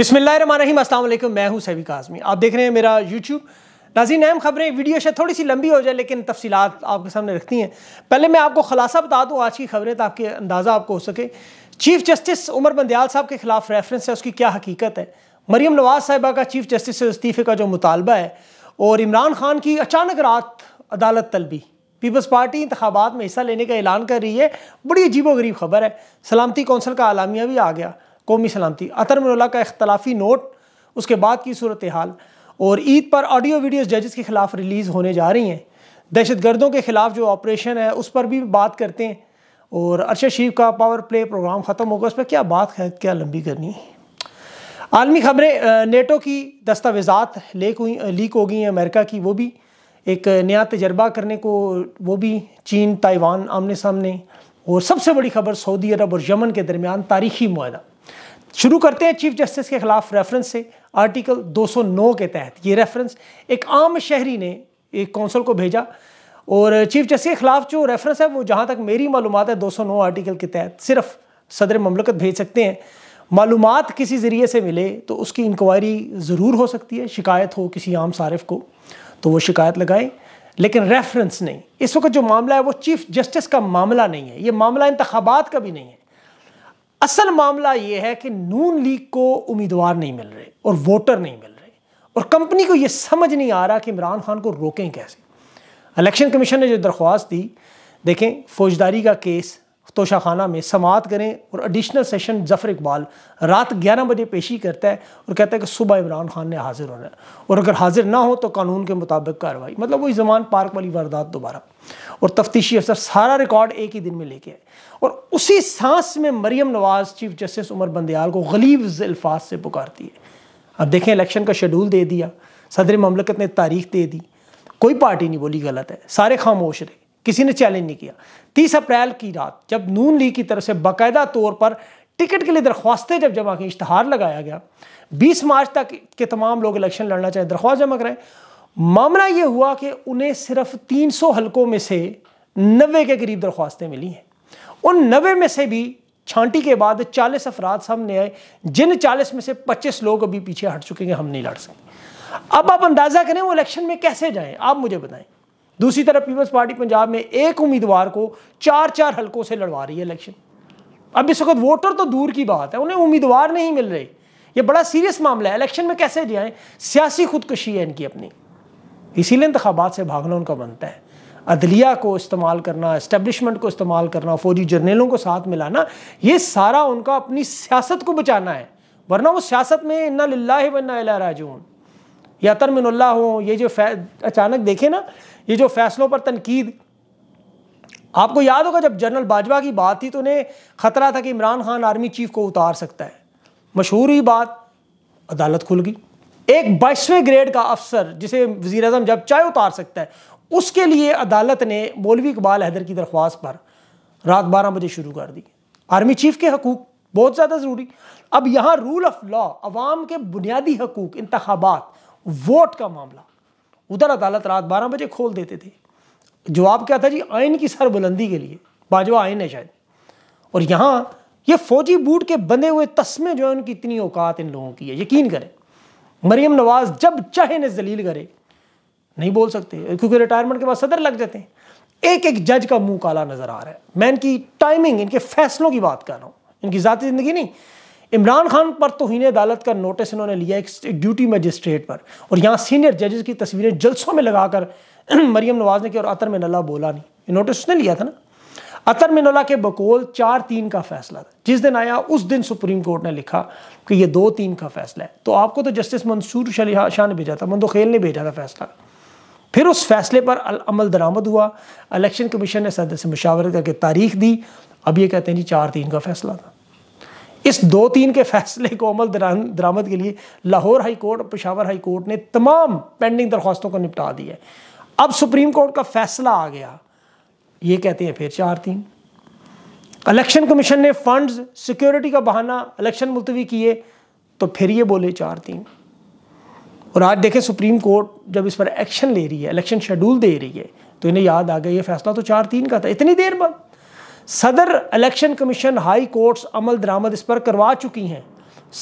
अस्सलाम वालेकुम मैं हूं सैविक आजमी आप देख रहे हैं मेरा यूट्यूब नाजीन अहम खबरें वीडियो शायद थोड़ी सी लंबी हो जाए लेकिन तफसीत आपके सामने रखती हैं पहले मैं आपको खुलासा बता दूं आज की खबरें ताकि अंदाज़ा आपको हो सके चीफ जस्टिस उमर बंदयाल साहब के खिलाफ रेफरेंस है उसकी क्या हकीकत है मरीम नवाज साहिबा का चीफ जस्टिस से इस्तीफ़े का जो मुतालबा है और इमरान खान की अचानक रात अदालत तलबी पीपल्स पार्टी इंतबात में हिस्सा लेने का ऐलान कर रही है बड़ी अजीबो गरीब खबर है सलामती कौंसिल का अलामिया भी आ गया कौमी सलामती अतर मनोला का अख्तलाफी नोट उसके बाद की सूरत हाल और ईद पर ऑडियो वीडियो जजेस के ख़िलाफ़ रिलीज़ होने जा रही हैं दहशत गर्दों के ख़िलाफ़ जो ऑपरेशन है उस पर भी बात करते हैं और अरशद शरीफ का पावर प्ले प्रोग्राम ख़त्म होगा उस पर क्या बात है क्या लंबी करनी है आलमी खबरें नेटो की दस्तावेज़ात लेक हुई लीक हो गई हैं अमेरिका की वो भी एक नया तजर्बा करने को वो भी चीन ताइवान आमने सामने और सबसे बड़ी खबर सऊदी अरब और यमन के दरमियान तारीखी माहा शुरू करते हैं चीफ जस्टिस के खिलाफ रेफरेंस से आर्टिकल 209 के तहत ये रेफरेंस एक आम शहरी ने एक कौंसल को भेजा और चीफ जस्टिस के खिलाफ जो रेफरेंस है वो जहाँ तक मेरी मालूम है 209 आर्टिकल के तहत सिर्फ सदर ममलकत भेज सकते हैं मालूम किसी ज़रिए से मिले तो उसकी इंक्वायरी ज़रूर हो सकती है शिकायत हो किसी आम सारफ को तो वो शिकायत लगाए लेकिन रेफरेंस नहीं इस वक्त जो मामला है वो चीफ जस्टिस का मामला नहीं है ये मामला इंतबात का भी नहीं है असल मामला यह है कि नून लीग को उम्मीदवार नहीं मिल रहे और वोटर नहीं मिल रहे और कंपनी को यह समझ नहीं आ रहा कि इमरान खान को रोकें कैसे इलेक्शन कमीशन ने जो दरख्वास्त दी देखें फौजदारी का केस तोशा खाना में समात करें और एडिशनल सेशन जफ़र इकबाल रात ग्यारह बजे पेशी करता है और कहता है कि सुबह इमरान खान ने हाज़िर होना है और अगर हाज़िर ना हो तो कानून के मुताबिक कार्रवाई मतलब वही जमान पार्क वाली वारदात दोबारा और तफ्तीशी अफसर सारा रिकॉर्ड एक ही दिन में लेके आए और उसी सांस में मरियम नवाज़ चीफ जस्टिस उमर बंदयाल को गलीब अल्फाज से पुकारती है अब देखें इलेक्शन का शेड्यूल दे दिया सदर ममलकत ने तारीख दे दी कोई पार्टी नहीं बोली गलत है सारे खामोश रहे किसी ने चैलेंज नहीं किया तीस अप्रैल की रात जब नून लीग की तरफ से बाकायदा तौर पर टिकट के लिए दरख्वास्तें जब जमा की इश्तहार लगाया गया 20 मार्च तक के तमाम लोग इलेक्शन लड़ना चाहें दरख्वास्त जमा कराएं मामला ये हुआ कि उन्हें सिर्फ 300 हलकों में से नबे के करीब दरख्वास्तें मिली हैं उन नबे में से भी छांटी के बाद 40 अफराद सामने आए जिन 40 में से 25 लोग अभी पीछे हट चुके हैं हम नहीं लड़ सकते अब आप अंदाज़ा करें वो इलेक्शन में कैसे जाएं आप मुझे बताएं दूसरी तरफ पीपल्स पार्टी पंजाब में एक उम्मीदवार को चार चार हलकों से लड़वा रही है इलेक्शन अब इस वक्त वोटर तो दूर की बात है उन्हें उम्मीदवार नहीं मिल रहे ये बड़ा सीरियस मामला है इलेक्शन में कैसे जाएं सियासी खुदकशी है इनकी अपनी इसीलिए इंतबात से भागना उनका बनता है अदलिया को इस्तेमाल करना इस्टेब्लिशमेंट को इस्तेमाल करना फौजी जर्नेलों को साथ मिलाना ये सारा उनका अपनी सियासत को बचाना है वरना वो सियासत में इन्ना लाला वन्ना राजून या तरमिनल्ला हो ये जो अचानक देखे ना ये जो फैसलों पर तनकीद आपको याद होगा जब जनरल बाजवा की बात थी तो उन्हें ख़तरा था कि इमरान खान आर्मी चीफ को उतार सकता है मशहूर ही बात अदालत खुल गई एक बाईसवें ग्रेड का अफसर जिसे वजी अजम जब चाहे उतार सकता है उसके लिए अदालत ने मौलवी इकबाल हैदर की दरख्वास्त पर रात बारह बजे शुरू कर दी आर्मी चीफ के हकूक बहुत ज़्यादा ज़रूरी अब यहाँ रूल ऑफ लॉ अवाम के बुनियादी हकूक इंतबात वोट का मामला उधर अदालत रात बारह बजे खोल देते थे जवाब क्या था जी आइन की सरबुलंदी के लिए बाजवा आइन है शायद और यहाँ ये फौजी बूट के बंधे हुए तस्में जो है उनकी इतनी औकात इन लोगों की है यकीन करें मरियम नवाज जब चाहे ने जलील करे नहीं बोल सकते क्योंकि रिटायरमेंट के बाद सदर लग जाते हैं एक एक जज का मुंह काला नजर आ रहा है मैं इनकी टाइमिंग इनके फैसलों की बात कर रहा हूं इनकी ज़ाती ज़िंदगी नहीं इमरान खान पर तोहन अदालत का नोटिस इन्होंने लिया एक ड्यूटी मजिस्ट्रेट पर और यहाँ सीनियर जजेस की तस्वीरें जलसों में लगाकर मरियम नवाज ने की और अतर में नला बोला नहीं नोटिस उसने लिया था ना अतर नला के बकोल चार तीन का फैसला था जिस दिन आया उस दिन सुप्रीम कोर्ट ने लिखा कि ये दो तीन का फैसला है तो आपको तो जस्टिस मंसूर शाह ने भेजा था मंदोखेल ने भेजा था फैसला फिर उस फैसले पर अमल दरामद हुआ इलेक्शन कमीशन ने सदर से मुशावरत करके तारीख दी अब ये कहते हैं जी चार तीन का फैसला था इस दो तीन के फैसले को अमल दरामद के लिए लाहौर हाई कोर्ट और पेशावर हाई कोर्ट ने तमाम पेंडिंग दरख्वास्तों को निपटा दिया अब सुप्रीम कोर्ट का फैसला आ गया ये कहते हैं फिर चार तीन इलेक्शन कमीशन ने फंड्स सिक्योरिटी का बहाना इलेक्शन मुलतवी किए तो फिर ये बोले चार तीन और आज देखें सुप्रीम कोर्ट जब इस पर एक्शन ले रही है इलेक्शन शेड्यूल दे रही है तो इन्हें याद आ गया ये फैसला तो चार तीन का था इतनी देर बाद सदर इलेक्शन कमीशन हाई कोर्ट्स अमल दरामद इस पर करवा चुकी हैं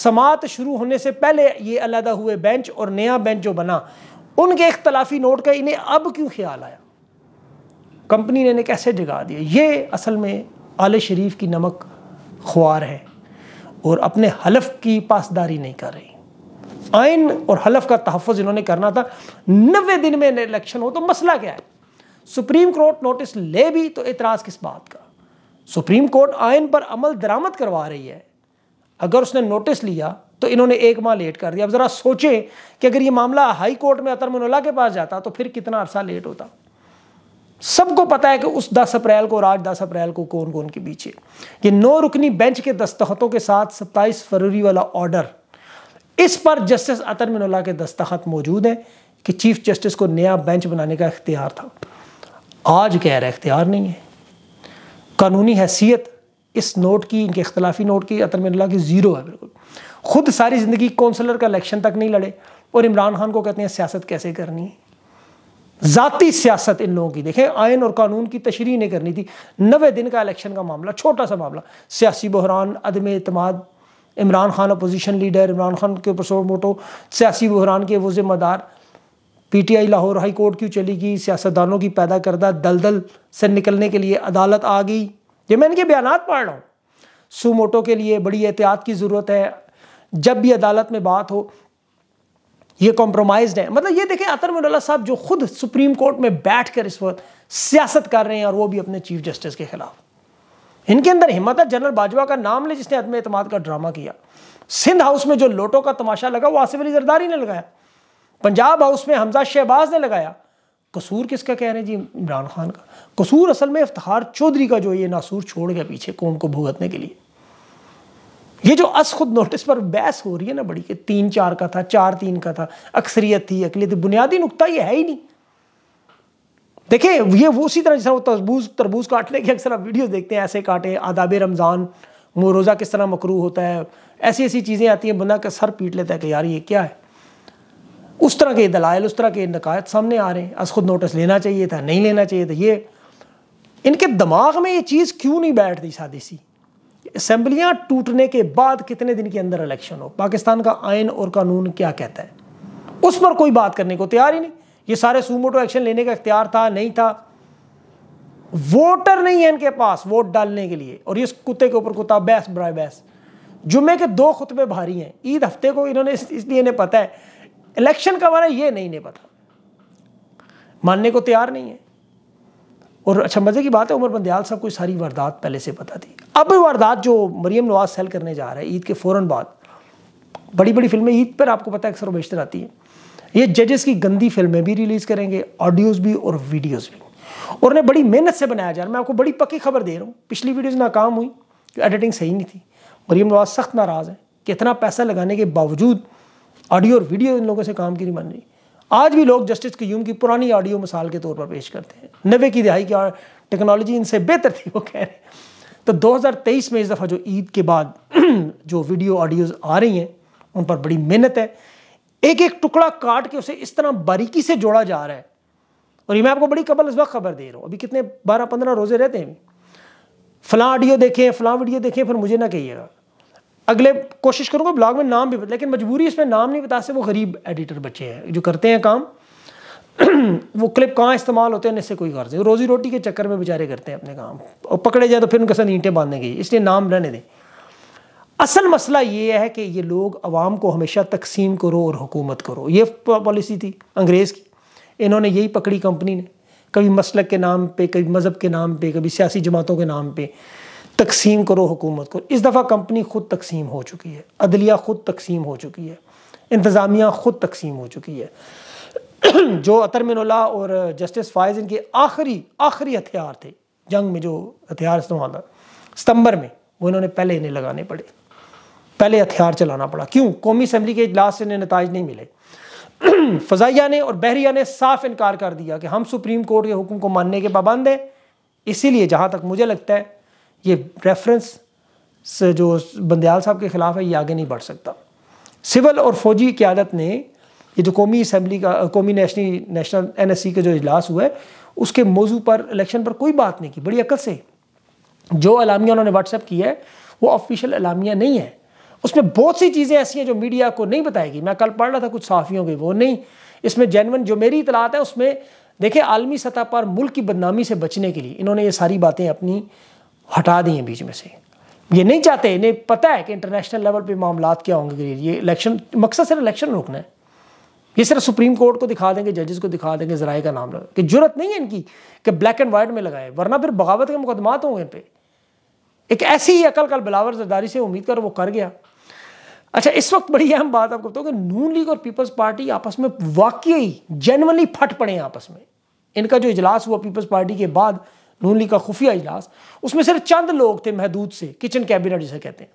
समात शुरू होने से पहले ये अलहदा हुए बेंच और नया बेंच जो बना उनके इख्तलाफी नोट का इन्हें अब क्यों ख्याल आया कंपनी ने इन्हें कैसे जगा दिया ये असल में आल शरीफ की नमक ख्वार है और अपने हलफ की पासदारी नहीं कर रही आइन और हलफ का तहफ़ इन्होंने करना था नबे दिन में इलेक्शन हो तो मसला क्या है सुप्रीम कोर्ट नोटिस ले भी तो एतराज़ किस बात का सुप्रीम कोर्ट आयन पर अमल दरामद करवा रही है अगर उसने नोटिस लिया तो इन्होंने एक माह लेट कर दिया अब ज़रा सोचें कि अगर ये मामला हाई कोर्ट में अतर मनोला के पास जाता तो फिर कितना अरसा लेट होता सबको पता है कि उस 10 अप्रैल को और आज दस अप्रैल को कौन कौन के पीछे ये नौ रुकनी बेंच के दस्तखतों के साथ 27 फरवरी वाला ऑर्डर इस पर जस्टिस अतर मनोला के दस्तखत मौजूद हैं कि चीफ जस्टिस को नया बेंच बनाने का इख्तियार था आज कह रहा है इख्तियार नहीं है कानूनी हैसियत इस नोट की इनके अख्तिलाफी नोट की अतरमिल्ला की ज़ीरो है बिल्कुल खुद सारी ज़िंदगी कौंसलर का इलेक्शन तक नहीं लड़े और इमरान खान को कहते हैं सियासत कैसे करनी है ज़ाती सियासत इन लोगों की देखें आयन और कानून की तशरी नहीं करनी थी नवे दिन का इलेक्शन का मामला छोटा सा मामला सियासी बहरान अदम अतमाद इमरान खान अपोजिशन लीडर इमरान खान के ऊपर मोटो सियासी बहरान के वो ज़िम्मेदार पीटीआई लाहौर हाई कोर्ट क्यों चली गई सियासतदानों की पैदा करदा दलदल से निकलने के लिए अदालत आ गई ये मैं इनके बयान पढ़ रहा हूँ सुमोटो के लिए बड़ी एहतियात की ज़रूरत है जब भी अदालत में बात हो ये कॉम्प्रोमाइज है मतलब ये देखें अतर मंडला साहब जो खुद सुप्रीम कोर्ट में बैठ कर इस वक्त सियासत कर रहे हैं और वो भी अपने चीफ जस्टिस के खिलाफ इनके अंदर हिम्मत है जनरल बाजवा का नाम ले जिसने अदम अतमाद का ड्रामा किया सिंध हाउस में जो लोटों का तमाशा लगा वो आसिफ अली जरदारी ने लगाया पंजाब हाउस में हमजा शहबाज ने लगाया कसूर किसका कह रहे हैं जी इमरान खान का कसूर असल में इफ्तार चौधरी का जो ये नासूर छोड़ गया पीछे कौम को भुगतने के लिए ये जो अस खुद नोटिस पर बहस हो रही है ना बड़ी कि तीन चार का था चार तीन का था अक्सरियत थी अकलीत बुनियादी नुकता ये है ही नहीं देखिए ये वो उसी तरह जैसा वो तरबूज तरबूज काटने के अक्सर आप वीडियो देखते हैं ऐसे काटे आदाब रमज़ान रोज़ा किस तरह मकरू होता है ऐसी ऐसी चीज़ें आती हैं बंदा का सर पीट लेता है कि यार ये क्या है उस तरह के दलाइल उस तरह के नकायत सामने आ रहे हैं अस खुद नोटिस लेना चाहिए था नहीं लेना चाहिए था ये इनके दिमाग में ये चीज़ क्यों नहीं रही सादी सी असम्बलियाँ टूटने के बाद कितने दिन के अंदर इलेक्शन हो पाकिस्तान का आयन और कानून क्या कहता है उस पर कोई बात करने को तैयार ही नहीं ये सारे सूमोटो एक्शन लेने का इख्तियार था नहीं था वोटर नहीं है इनके पास वोट डालने के लिए और इस कुत्ते के ऊपर कुत्ता बैस ब्राय बैस जुमे के दो खुतबे भारी हैं ईद हफ्ते को इन्होंने इसलिए इन्हें पता है इलेक्शन का माना ये नहीं नहीं पता मानने को तैयार नहीं है और अच्छा मज़े की बात है उमर बंदयाल साहब को सारी वारदात पहले से पता थी अब वारदात जो मरीम नवाज सेल करने जा रहा है ईद के फ़ौर बाद बड़ी बड़ी फिल्में ईद पर आपको पता है अक्सर बेशतर आती हैं ये जजेस की गंदी फिल्में भी रिलीज़ करेंगे ऑडियोज़ भी और वीडियोज़ भी और उन्हें बड़ी मेहनत से बनाया जा रहा है मैं आपको बड़ी पक्की खबर दे रहा हूँ पिछली वीडियोज़ नाकाम हुई एडिटिंग सही नहीं थी मरीम नवाज सख्त नाराज़ है कि इतना पैसा लगाने के बावजूद ऑडियो और वीडियो इन लोगों से काम की नहीं बन रही आज भी लोग जस्टिस क्यूम की पुरानी ऑडियो मिसाल के तौर पर पेश करते हैं नबे की दिहाई की टेक्नोलॉजी इनसे बेहतर थी वो कह रहे हैं तो 2023 में इस दफ़ा जो ईद के बाद जो वीडियो ऑडियोज़ आ रही हैं उन पर बड़ी मेहनत है एक एक टुकड़ा काट के उसे इस तरह बारीकी से जोड़ा जा रहा है और ये मैं आपको बड़ी कबल इस वक्त खबर दे रहा हूँ अभी कितने बारह पंद्रह रोज़े रहते हैं फलां ऑडियो देखें फलां वीडियो देखें फिर मुझे ना कहिएगा अगले कोशिश करूँगा ब्लॉग में नाम भी बता लेकिन मजबूरी इसमें नाम नहीं बता से वो गरीब एडिटर बच्चे हैं जो करते हैं काम वो क्लिप कहाँ इस्तेमाल होते हैं इससे कोई गर्ज नहीं रोज़ी रोटी के चक्कर में बेचारे करते हैं अपने काम और पकड़े जाए तो फिर उनके साथ ईंटें बांधने गई इसलिए नाम रहने दें असल मसला ये है कि ये लोग अवाम को हमेशा तकसीम करो और हुकूमत करो ये पॉलिसी थी अंग्रेज़ की इन्होंने यही पकड़ी कंपनी ने कभी मसलक के नाम पे कभी मज़हब के नाम पे कभी सियासी जमातों के नाम पे तकसीम करो हुकूमत को इस दफ़ा कंपनी ख़ुद तकसीम हो चुकी है अदलिया ख़ुद तकसीम हो चुकी है इंतज़ामिया ख़ुद तकसीम हो चुकी है जो अतर मिनला और जस्टिस फायज इनके आखिरी आखिरी हथियार थे जंग में जो हथियार इस्तेमाल था सितंबर में वो इन्होंने पहले इन्हें लगाने पड़े पहले हथियार चलाना पड़ा क्यों कौमी असम्बली के इजलास से इन्हें नतज नहीं मिले फ़जाइया ने और बहरिया ने साफ इनकार कर दिया कि हम सुप्रीम कोर्ट के हुक्म को मानने के पाबंद हैं इसीलिए जहाँ तक मुझे लगता है ये रेफरेंस से जो बंदयाल साहब के ख़िलाफ़ है ये आगे नहीं बढ़ सकता सिविल और फौजी क्यादत ने ये जो कौमी असम्बली का कौमी national national N S C का जो इजलास हुआ है उसके मौजू पर इलेक्शन पर कोई बात नहीं की बड़ी अक्ल से जो अलामिया उन्होंने व्हाट्सएप किया है वो ऑफिशियल अलामिया नहीं है उसमें बहुत सी चीज़ें ऐसी हैं जो मीडिया को नहीं बताएगी मैं कल पढ़ रहा था कुछ साफ़ियों के वो नहीं इसमें जैनवन जो मेरी इतलात है उसमें देखे आलमी सतह पर मुल्क की बदनामी से बचने के लिए इन्होंने ये सारी बातें अपनी हटा दिए बीच में से ये नहीं चाहते इन्हें पता है कि इंटरनेशनल लेवल पे मामला क्या होंगे ये इलेक्शन मकसद सिर्फ इलेक्शन रोकना है ये सिर्फ सुप्रीम कोर्ट को दिखा देंगे जजेस को दिखा देंगे जराए का नाम कि जरूरत नहीं है इनकी कि ब्लैक एंड वाइट में लगाए वरना फिर बगावत के मुकदमा होंगे इन पर एक ऐसी ही अकल कल बिलावर जरदारी से उम्मीद कर वो कर गया अच्छा इस वक्त बड़ी अहम बात आपको बताऊँ कि नून लीग और पीपल्स पार्टी आपस में वाकई जेनवनली फट पड़े हैं आपस में इनका जो इजलास हुआ पीपल्स पार्टी के बाद नून लीग का खुफिया इजलास उसमें सिर्फ चंद लोग थे महदूद से किचन कैबिनेट जिसे कहते हैं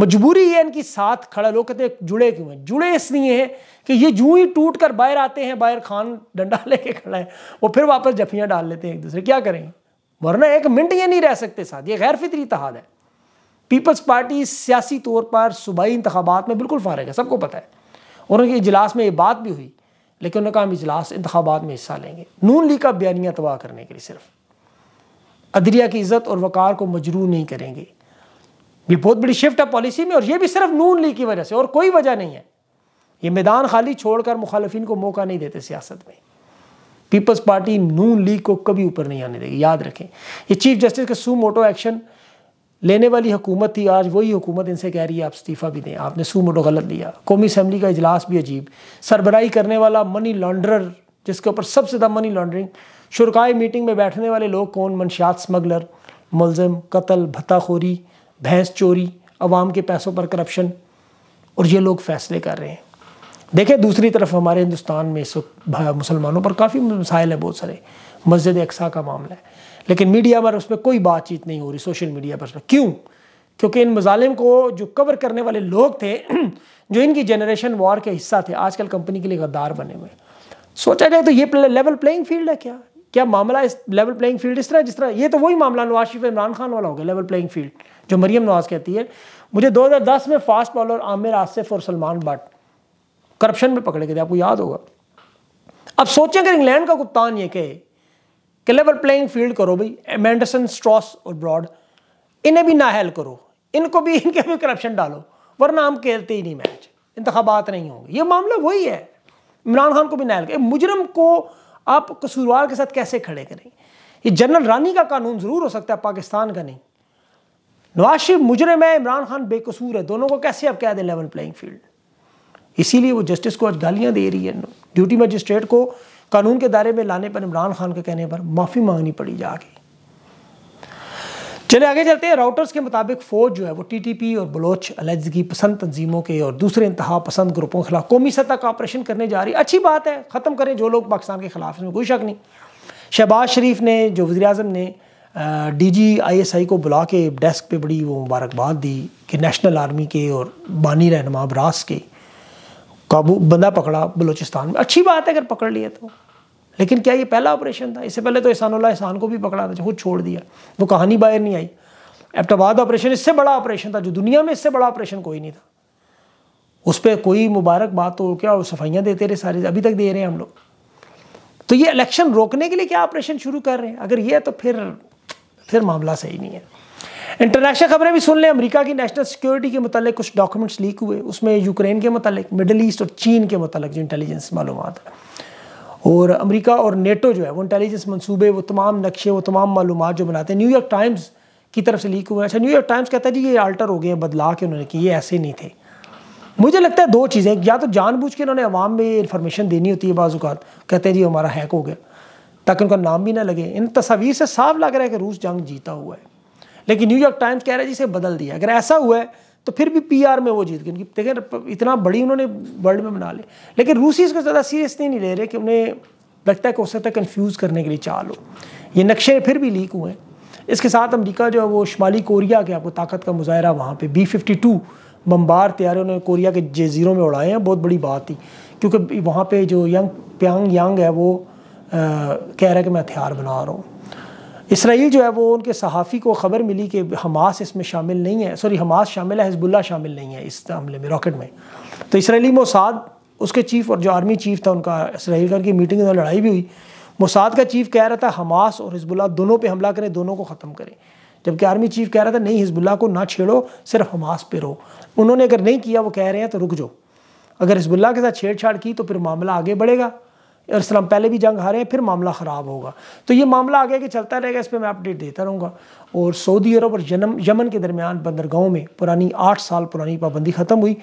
मजबूरी ये इनकी साथ खड़ा लोग कहते हैं जुड़े क्यों हैं जुड़े इसलिए हैं कि ये जूं ही टूट कर बाहर आते हैं बाहर खान डंडा लेके खड़ा है वो फिर वापस जफियाँ डाल लेते हैं एक दूसरे क्या करेंगे वरना एक मिनट ये नहीं रह सकते साथ ये गैर फितरी तहाद है पीपल्स पार्टी सियासी तौर पर सूबाई इंतबात में बिल्कुल फारग है सबको पता है और उनके इजलास में ये बात भी हुई लेकिन उन्होंने कहा हम इजलास इंतबात में हिस्सा लेंगे नून लीग का बयानियाँ तबाह करने के लिए सिर्फ अदरिया की इज़्ज़त और वक़ार को मजरू नहीं करेंगे ये बहुत बड़ी शिफ्ट है पॉलिसी में और ये भी सिर्फ नून लीग की वजह से और कोई वजह नहीं है ये मैदान खाली छोड़कर मुखालफी को मौका नहीं देते सियासत में पीपल्स पार्टी नून लीग को कभी ऊपर नहीं आने देगी याद रखें ये चीफ जस्टिस का सू मोटो एक्शन लेने वाली हुकूमत थी आज वही हुकूमत इनसे कह रही है आप इस्तीफ़ा भी दें आपने सू मोटो गलत लिया कौमी असम्बली का इजलास भी अजीब सरबराही करने वाला मनी लॉन्ड्रर जिसके ऊपर सबसे ज़्यादा मनी लॉन्ड्रिंग शुरकाय मीटिंग में बैठने वाले लोग कौन मनशात स्मगलर मुलम कत्ल भत्ताखोरी भैंस चोरी अवाम के पैसों पर करप्शन और ये लोग फैसले कर रहे हैं देखिए दूसरी तरफ हमारे हिंदुस्तान में इस मुसलमानों पर काफ़ी मसाइल हैं बहुत सारे मस्जिद एक्सा का मामला है लेकिन मीडिया पर उस पर कोई बातचीत नहीं हो रही सोशल मीडिया पर क्यों क्योंकि इन मजालिम को जो कवर करने वाले लोग थे जो इनकी जनरेशन वॉर के हिस्सा थे आजकल कंपनी के लिए गद्दार बने हुए सोचा जाए तो ये लेवल प्लेइंग फील्ड है क्या क्या मामला इस लेवल प्लेइंग फील्ड इस तरह जिस तरह ये तो वही मामला नवाज शरीफ इमरान खान वाला हो गया लेवल प्लेइंग फील्ड जो मरियम नवाज कहती है मुझे 2010 में फास्ट बॉलर आमिर आसिफ और सलमान भट्ट करप्शन में पकड़े गए थे आपको याद होगा अब सोचें अगर इंग्लैंड का कुप्तान ये कहे कि लेवल प्लेइंग फील्ड करो भाई मैंडरसन स्ट्रॉस और ब्रॉड इन्हें भी नाहल करो इनको भी इनके भी करप्शन डालो वरना हम खेलते ही नहीं मैच इंतबात नहीं होंगे ये मामला वही है इमरान खान को भी नाहल मुजरम को आप कसूरवार के साथ कैसे खड़े करें ये जनरल रानी का कानून ज़रूर हो सकता है पाकिस्तान का नहीं नवाज शरीफ मुजरम है इमरान खान बेकसूर है दोनों को कैसे आप कह दें लेवल प्लेइंग फील्ड इसीलिए वो जस्टिस को आज गालियाँ दे रही है ड्यूटी मजिस्ट्रेट को कानून के दायरे में लाने पर इमरान खान के कहने पर माफ़ी मांगनी पड़ी जाके चले आगे चलते हैं राउटर्स के मुताबिक फौज जो है वो टीटीपी और बलोच अलजगी पसंद तंजीमों के और दूसरे इंतहा पसंद ग्रुपों के खिलाफ कौमी सतह का ऑपरेशन करने जा रही अच्छी बात है ख़त्म करें जो लोग पाकिस्तान के खिलाफ इसमें कोई शक नहीं शहबाज शरीफ ने जो वजी अजम ने D G I S I को बुला के डेस्क पर बड़ी वो मुबारकबाद दी कि नेशनल आर्मी के और बानी रहनमा ब्रास के काबू बंदा पकड़ा बलोचिस्तान में अच्छी बात है अगर पकड़ लिया तो लेकिन क्या ये पहला ऑपरेशन था इससे पहले तो एहसानुल्ला एहसान को भी पकड़ा था खुद छोड़ दिया वो कहानी बाहर नहीं आई एबटाबाद तो ऑपरेशन इससे बड़ा ऑपरेशन था जो दुनिया में इससे बड़ा ऑपरेशन कोई नहीं था उस पर कोई मुबारकबाद तो क्या और सफाइयाँ देते रहे सारे अभी तक दे रहे हैं हम लोग तो ये इलेक्शन रोकने के लिए क्या ऑपरेशन शुरू कर रहे हैं अगर ये है तो फिर फिर मामला सही नहीं है इंटरनेशनल खबरें भी सुन लें अमेरिका की नेशनल सिक्योरिटी के मतलब कुछ डॉक्यूमेंट्स लीक हुए उसमें यूक्रेन के मतलब मिडल ईस्ट और चीन के मतलब जो इंटेलिजेंस मालूम है और अमेरिका और नेटो जो है वो इंटेलिजेंस मनसूबे वो तमाम नक्शे वो तमाम मालूम जो बनाते हैं न्यूयॉर्क टाइम्स की तरफ से लीक हुए अच्छा न्यूयॉर्क टाइम्स कहता है जी ये अल्टर हो गए हैं बदला के उन्होंने किए ऐसे नहीं थे मुझे लगता है दो चीज़ें या तो जानबूझ के उन्होंने आवाम में इन्फॉर्मेशन देनी होती है बाज़ात कहते हैं जी हमारा हैक हो गया ताकि उनका नाम भी ना लगे इन तस्वीर से साफ लग रहा है कि रूस जंग जीता हुआ है लेकिन न्यूयॉर्क टाइम्स कह रहा है जी इसे बदल दिया अगर ऐसा हुआ है तो फिर भी पी में वो जीत गए उनकी देखें इतना बड़ी उन्होंने वर्ल्ड में बना ले। लेकिन रूसी इसको ज़्यादा सीरियसली नहीं ले रहे कि उन्हें लगता है कि हो सकता है कन्फ्यूज़ करने के लिए चाल हो ये नक्शे फिर भी लीक हुए हैं इसके साथ अमरीका जो है वो शुमाली कोरिया के आपको ताकत का मुजाहरा वहाँ पर बी फिफ्टी टू बम्बार तैयार उन्होंने कोरिया के जजीरों में उड़ाए हैं बहुत बड़ी बात थी क्योंकि वहाँ पर जो यंग प्यांग यंग है वो आ, कह रहा है कि मैं हथियार बना रहा हूँ इसराइल जो है वो उनके सहाफ़ी को ख़बर मिली कि हमास इसमें शामिल नहीं है सॉरी हमास शामिल है हिजबुल्ला शामिल नहीं है इस हमले में रॉकेट में तो इसराइली मोसाद उसके चीफ और जो आर्मी चीफ था उनका इसराइल की मीटिंग में लड़ाई भी हुई मोसाद का चीफ कह रहा था हमास और हिजबुल्ला दोनों पर हमला करें दोनों को ख़त्म करें जबकि आर्मी चीफ कह रहा था नहीं हिजबुल्ला को ना छेड़ो सिर्फ हमास पे रहो उन्होंने अगर नहीं किया वो कह रहे हैं तो रुक जाओ अगर हिजबुल्ला के साथ छेड़छाड़ की तो फिर मामला आगे बढ़ेगा और इस्लाम पहले भी जंग हारे हैं फिर मामला ख़राब होगा तो ये मामला आगे आगे चलता रहेगा इस पर मैं अपडेट देता रहूँगा और सऊदी अरब और जन्म यमन के दरमियान बंदरगाहों में पुरानी आठ साल पुरानी पाबंदी ख़त्म हुई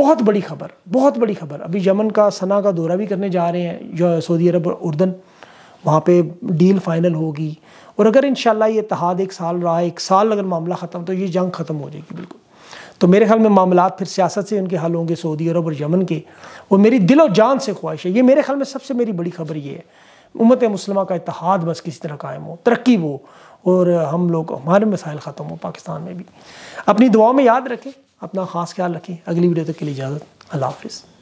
बहुत बड़ी खबर बहुत बड़ी खबर अभी यमन का सना का दौरा भी करने जा रहे हैं सऊदी अरब और उर्दन वहाँ पर डील फाइनल होगी और अगर इन ये तहाद एक साल रहा एक साल अगर मामला ख़त्म तो ये जंग ख़त्म हो जाएगी बिल्कुल तो मेरे ख्याल में मामला फिर सियासत से उनके हल होंगे सऊदी अरब और यमन के और मेरी दिल और जान से ख्वाहिश है ये मेरे ख्याल में सबसे मेरी बड़ी खबर ये है उम्मत मुसलमा का इतिहाद बस किसी तरह कायम हो तरक्की हो और हम लोग हमारे मसाइल ख़त्म हो पाकिस्तान में भी अपनी दुआ में याद रखें अपना ख़ास ख्याल रखें अगली वीडियो तक के लिए इजाज़त अल्लाह हाफिज़